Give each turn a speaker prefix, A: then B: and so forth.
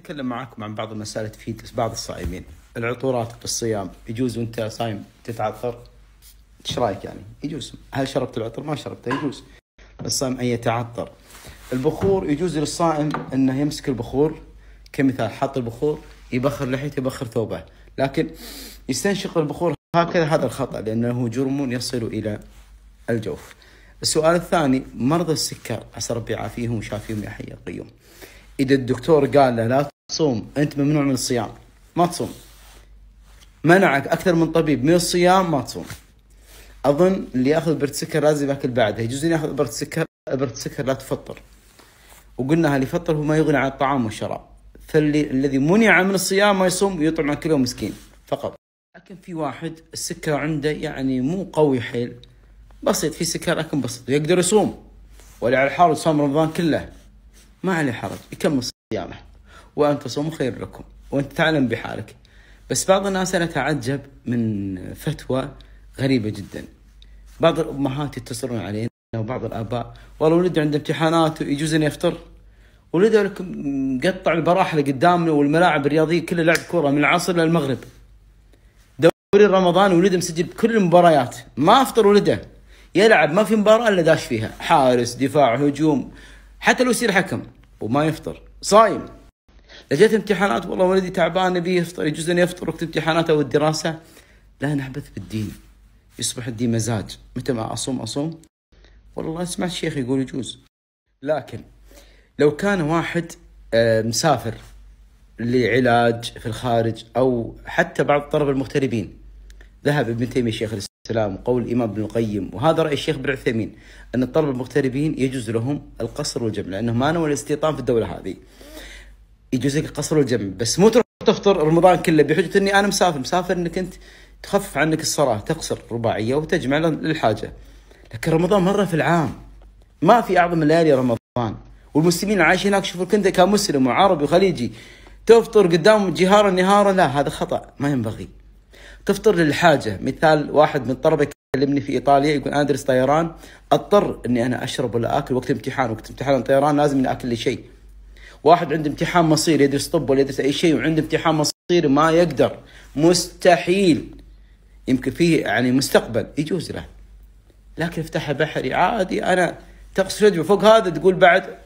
A: اتكلم معاكم عن بعض المسائل تفيد بعض الصائمين العطورات في الصيام يجوز وانت صايم تتعثر ايش رايك يعني يجوز هل شربت العطر ما شربته يجوز الصائم ان يتعثر البخور يجوز للصائم انه يمسك البخور كمثال حط البخور يبخر لحيته يبخر ثوبه لكن يستنشق البخور هكذا هذا الخطا لانه جرم يصل الى الجوف السؤال الثاني مرضى السكر عسى ربي يعافيهم ويشافيهم يا حي القيوم اذا الدكتور قال له لا تصوم انت ممنوع من الصيام ما تصوم منعك اكثر من طبيب من الصيام ما تصوم اظن اللي ياخذ برد سكر لازم ياكل بعدها يجوز انه ياخذ برد سكر برد سكر لا تفطر وقلنا اللي يفطر هو ما يغني عن الطعام والشراب فاللي الذي منع من الصيام ما يصوم يطعم كل يوم مسكين فقط لكن في واحد السكر عنده يعني مو قوي حيل بسيط في سكر لكن بسيط يقدر يصوم ولا على الحار صام رمضان كله ما عليه حرج يكمل صيامه وأن تصوموا خير لكم وأنت تعلم بحالك بس بعض الناس أنا أتعجب من فتوى غريبة جدا بعض الأمهات يتصلون علينا وبعض الآباء والله ولدي عنده امتحانات ويجوز إنه يفطر ولده مقطع مقطع البراحل قدامنا والملاعب الرياضية كلها لعب كورة من العصر للمغرب دوري رمضان ولده مسجل بكل المباريات ما أفطر ولده يلعب ما في مباراة إلا داش فيها حارس دفاع هجوم حتى لو يصير حكم وما يفطر صايم لجيت امتحانات والله ولدي تعبان نبي يفطر يجوز ان يفطر وقت امتحاناته والدراسه لا نعبث بالدين يصبح الدين مزاج متى ما اصوم اصوم والله سمعت شيخ يقول يجوز لكن لو كان واحد آه، مسافر لعلاج في الخارج او حتى بعض الطلبه المغتربين ذهب ابن تيميه شيخ الاسلام السلام وقول الإمام ابن القيم وهذا رأي الشيخ ابن عثيمين أن الطلبة المغتربين يجوز لهم القصر والجمع لأنهم ما نوى الاستيطان في الدولة هذه يجوز لك القصر والجمع بس مو تروح تفطر رمضان كله بحجة أني أنا مسافر مسافر أنك أنت تخفف عنك الصلاة تقصر رباعية وتجمع للحاجة لكن رمضان مرة في العام ما في أعظم ليالي رمضان والمسلمين عايشين هناك شوفوا كنت كمسلم وعربي وخليجي تفطر قدام جهارا نهارا لا هذا خطأ ما ينبغي تفطر للحاجه مثال واحد من طلبه كلمني في ايطاليا يقول انا ادرس طيران اضطر اني انا اشرب ولا اكل وقت الامتحان وقت امتحان الطيران لازم اني اكل لي شيء واحد عنده امتحان مصير يدرس طب ولا يدرس اي شيء وعنده امتحان مصير ما يقدر مستحيل يمكن فيه يعني مستقبل يجوز له لكن افتحها بحري عادي انا تقصد فوق هذا تقول بعد